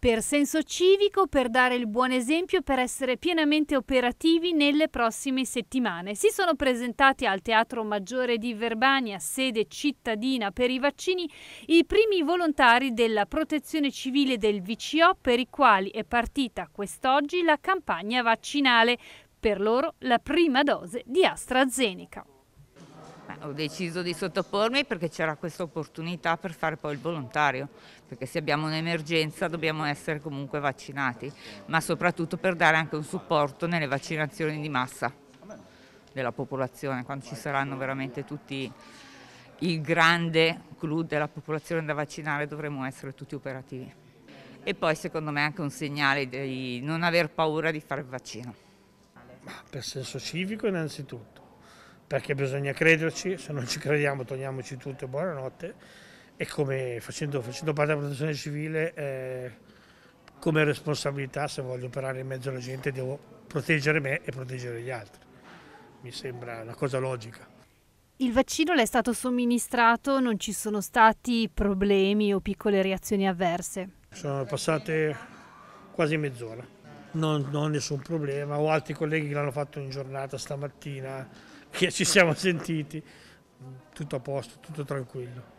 per senso civico, per dare il buon esempio, per essere pienamente operativi nelle prossime settimane. Si sono presentati al Teatro Maggiore di Verbania, sede cittadina per i vaccini, i primi volontari della protezione civile del VCO per i quali è partita quest'oggi la campagna vaccinale. Per loro la prima dose di AstraZeneca ho deciso di sottopormi perché c'era questa opportunità per fare poi il volontario, perché se abbiamo un'emergenza dobbiamo essere comunque vaccinati, ma soprattutto per dare anche un supporto nelle vaccinazioni di massa della popolazione, quando ci saranno veramente tutti il grande clou della popolazione da vaccinare dovremo essere tutti operativi. E poi secondo me è anche un segnale di non aver paura di fare il vaccino. Per senso civico innanzitutto perché bisogna crederci, se non ci crediamo togliamoci tutto e buonanotte e come facendo, facendo parte della protezione civile eh, come responsabilità se voglio operare in mezzo alla gente devo proteggere me e proteggere gli altri, mi sembra una cosa logica. Il vaccino le è stato somministrato, non ci sono stati problemi o piccole reazioni avverse? Sono passate quasi mezz'ora, non, ho nessun problema, ho altri colleghi che l'hanno fatto in giornata stamattina, che ci siamo sentiti, tutto a posto, tutto tranquillo.